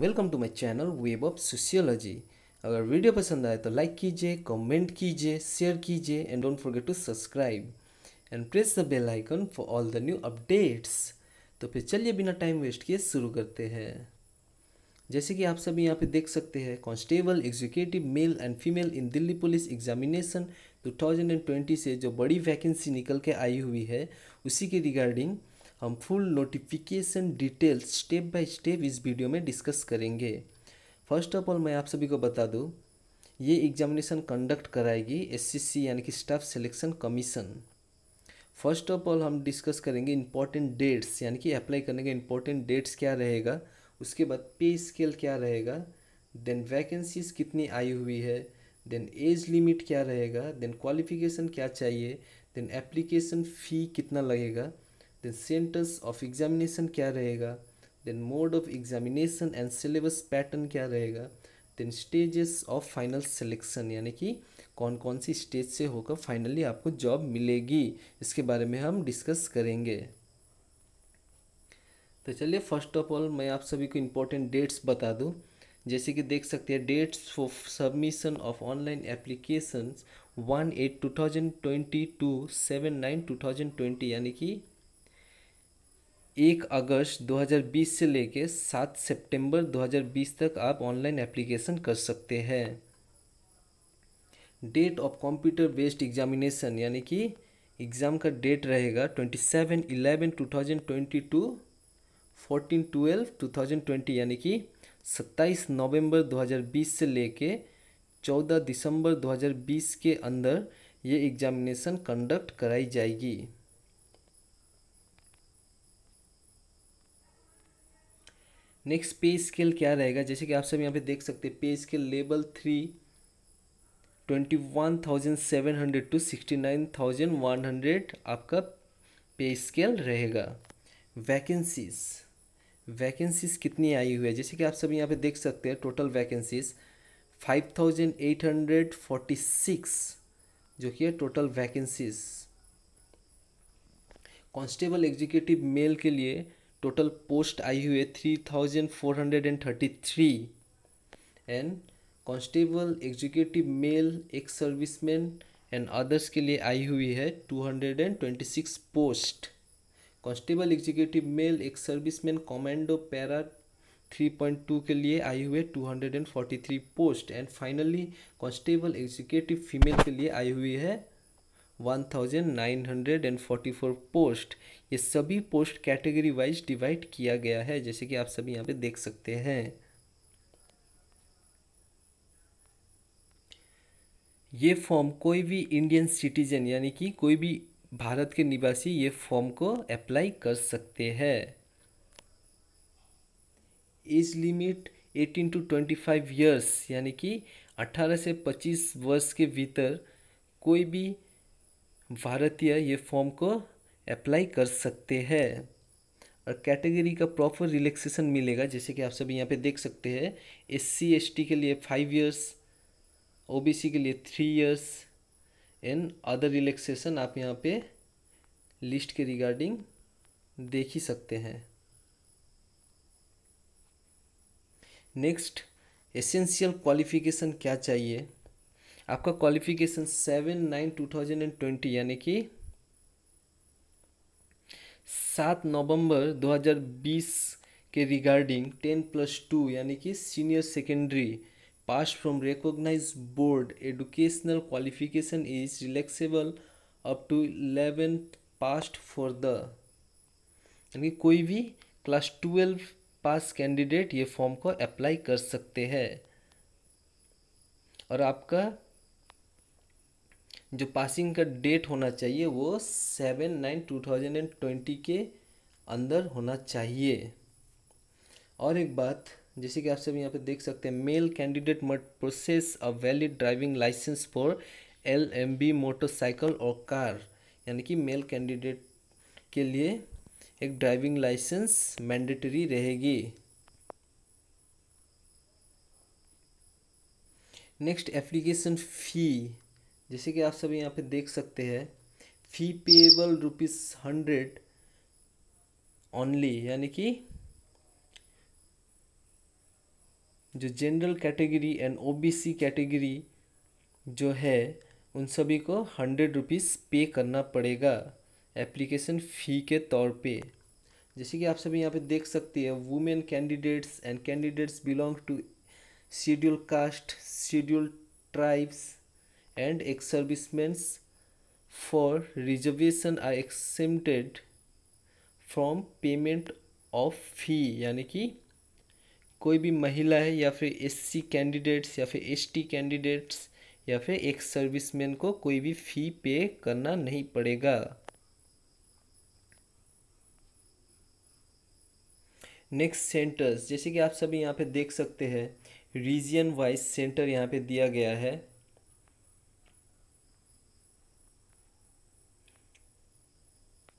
and welcome to my channel web of sociology अगर video पसंद आए तो लाइक कीजिए कमेंट कीजिए शेयर कीजिए and don't forget to subscribe and press the bell icon for all the new updates तो फिर चलिए बिना टाइम वेस्ट किए शुरू करते हैं जैसे कि आप सभी यहाँ पे देख सकते हैं constable executive male and female in Delhi police examination 2020 से जो बड़ी वैकेंसी निकल के आई हुई है उसी के रिगार्डिंग हम full notification details step by step इस वीडियो में डिस्कस करेंगे फर्स्ट ऑफ ऑल मैं आप सभी को बता दूँ ये एग्जामिनेशन कंडक्ट कराएगी एस यानी कि staff selection commission first of all हम डिस्कस करेंगे इंपॉर्टेंट डेट्स यानी कि अप्लाई करने के इंपॉर्टेंट डेट्स क्या रहेगा उसके बाद पे स्केल क्या रहेगा देन वैकेंसीज कितनी आई हुई है देन एज लिमिट क्या रहेगा देन क्वालिफिकेशन क्या चाहिए देन एप्लीकेशन फ़ी कितना लगेगा देन सेंटर्स ऑफ एग्जामिनेशन क्या रहेगा then mode of examination and syllabus pattern क्या रहेगा then stages of final selection यानी कि कौन कौन सी स्टेज से होकर फाइनली आपको जॉब मिलेगी इसके बारे में हम डिस्कस करेंगे तो चलिए फर्स्ट ऑफ ऑल मैं आप सभी को इम्पोर्टेंट डेट्स बता दूँ जैसे कि देख सकते हैं dates for submission of online applications one eight two thousand twenty to seven nine two thousand twenty यानी कि एक अगस्त 2020 से लेकर सात सितंबर 2020 तक आप ऑनलाइन एप्लीकेशन कर सकते हैं date of computer based examination यानी कि एग्ज़ाम का डेट रहेगा twenty seven eleven two thousand twenty to fourteen twelve two thousand twenty यानी कि सत्ताईस नवंबर 2020 से लेके 14 दिसंबर 2020 के अंदर ये एग्ज़ामिनेशन कंडक्ट कराई जाएगी नेक्स्ट पे स्केल क्या रहेगा जैसे कि आप सब यहाँ पे देख सकते हैं pay scale level three twenty one thousand seven hundred to sixty nine thousand one hundred आपका पे स्केल रहेगा वैकेंसीज वैकेंसीज कितनी आई हुई है जैसे कि आप सब यहाँ पे देख सकते हैं total vacancies five thousand eight hundred forty six जो कि है total vacancies constable executive male के लिए टोटल पोस्ट आई हुए three thousand four hundred and thirty three and constable executive male ex serviceman and others के लिए आई हुई है two hundred and twenty six post constable executive male ex serviceman commando para three point two के लिए आई हुए two hundred and forty three post and finally constable executive female के लिए आई हुई है 1944 पोस्ट ये सभी पोस्ट कैटेगरी वाइज डिवाइड किया गया है जैसे कि आप सभी यहाँ पे देख सकते हैं ये फॉर्म कोई भी इंडियन सिटीजन यानी कि कोई भी भारत के निवासी ये फॉर्म को अप्लाई कर सकते हैं एज लिमिट 18 टू 25 इयर्स यानी कि 18 से 25 वर्ष के भीतर कोई भी भारतीय ये फॉर्म को अप्लाई कर सकते हैं और कैटेगरी का प्रॉपर रिलैक्सेशन मिलेगा जैसे कि आप सभी यहाँ पे देख सकते हैं एस सी एस टी के लिए फाइव बी ओबीसी के लिए three years and other relaxation आप यहाँ पे लिस्ट के रिगार्डिंग देख ही सकते हैं नेक्स्ट एसेंशियल क्वालिफिकेशन क्या चाहिए आपका qualification seven nine two thousand and twenty यानी कि सात नवंबर बीस के रिगार्डिंग टेन प्लस टू यानी कि senior secondary pass from recognise board educational qualification is relaxable up to eleventh passed for the यानी कोई भी क्लास ट्वेल्व पास कैंडिडेट ये फॉर्म को अप्लाई कर सकते हैं और आपका जो पासिंग का डेट होना चाहिए वो seven nine two thousand and twenty के अंदर होना चाहिए और एक बात जैसे कि आप सब यहाँ पे देख सकते हैं male candidate must possess a valid driving licence for L M V motorcycle और कार यानी कि मेल कैंडिडेट के लिए एक ड्राइविंग लाइसेंस मैंडेटरी रहेगी नेक्स्ट एप्लीकेशन फ़ी जैसे कि आप सभी यहाँ पे देख सकते हैं fee payable rupees hundred only यानी कि जो general category and OBC category जो है उन सभी को हंड्रेड रुपीज़ पे करना पड़ेगा एप्लीकेशन फ़ी के तौर पे जैसे कि आप सभी यहाँ पे देख सकती है women candidates and candidates belong to schedule caste schedule tribes and ex-servicemen's for reservation are exempted from payment of fee यानी कि कोई भी महिला है या फिर एससी कैंडिडेट्स या फिर एसटी कैंडिडेट्स या फिर एक सर्विसमैन को कोई भी फी पे करना नहीं पड़ेगा नेक्स्ट सेंटर्स जैसे कि आप सभी यहाँ पे देख सकते हैं रीजन वाइज सेंटर यहाँ पे दिया गया है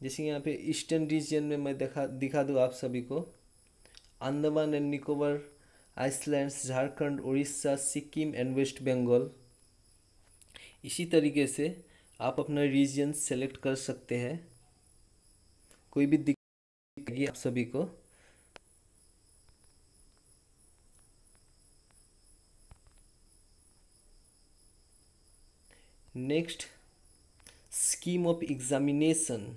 जैसे यहाँ पे ईस्टर्न रीजन में मैं दिखा दिखा दूँ आप सभी को Andaman and Nicobar island Jharkhand Orissa Sikkim and west Bengal इसी तरीके से आप अपना रीजन सेलेक्ट कर सकते हैं कोई भी दिक्कत आप सभी को नेक्स्ट स्कीम ऑफ एग्जामिनेशन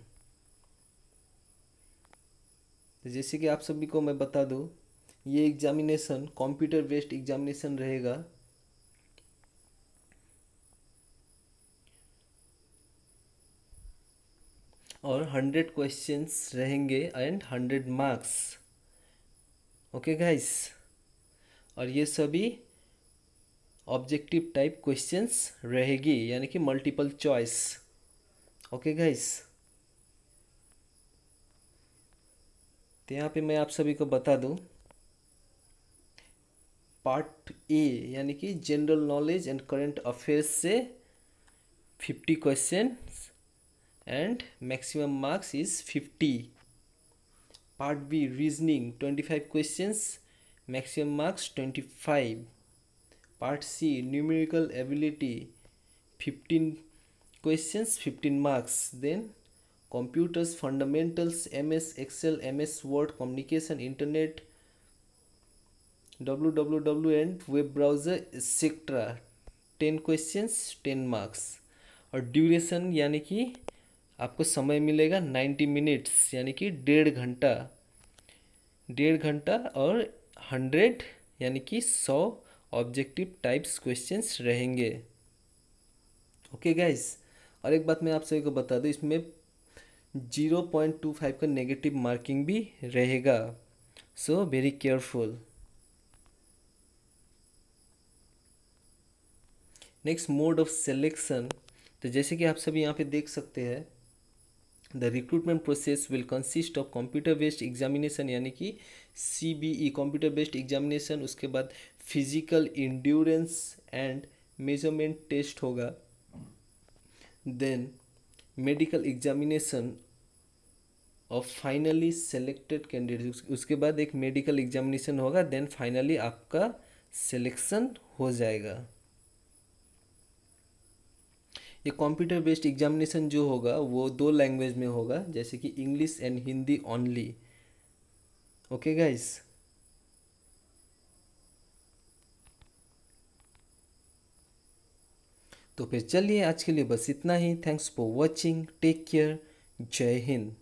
तो जैसे कि आप सभी को मैं बता दूँ ये एग्जामिनेशन कंप्यूटर बेस्ड एग्जामिनेशन रहेगा और हंड्रेड क्वेश्चंस रहेंगे and hundred marks okay guys और ये सभी ऑब्जेक्टिव टाइप क्वेश्चंस रहेगी यानी कि मल्टीपल चॉइस ओके गाइस तो यहाँ पे मैं आप सभी को बता दूँ पार्ट ए यानी कि general knowledge and current affairs से fifty question and maximum marks is fifty part B reasoning twenty five question maximum marks twenty five part C numerical ability fifteen question fifteen marks then computers fundamentals computers fundamentals ms word communication internet W W W and web browser etcetera ten questions ten marks और duration यानी कि आपको समय मिलेगा ninety minutes यानी कि डेढ़ घंटा डेढ़ घंटा और हंड्रेड यानी कि सौ ऑब्जेक्टिव टाइप्स क्वेश्चंस रहेंगे ओके okay गाइस और एक बात मैं आप सभी को बता दूँ इसमें जीरो पॉइंट टू फाइव का नेगेटिव मार्किंग भी रहेगा so very careful next mode of selection तो जैसे कि आप सभी यहाँ पे देख सकते हैं the recruitment process will consist of computer based examination यानी कि C B E computer based examination उसके बाद physical endurance and measurement test होगा then medical examination of finally selected candidate उसके बाद एक मेडिकल एग्जामिनेशन होगा देन फाइनली आपका सिलेक्शन हो जाएगा ये कंप्यूटर बेस्ड एग्जामिनेशन जो होगा वो दो लैंग्वेज में होगा जैसे कि English and Hindi only okay guys तो फिर चलिए आज के लिए बस इतना ही thanks for watching take care जय हिंद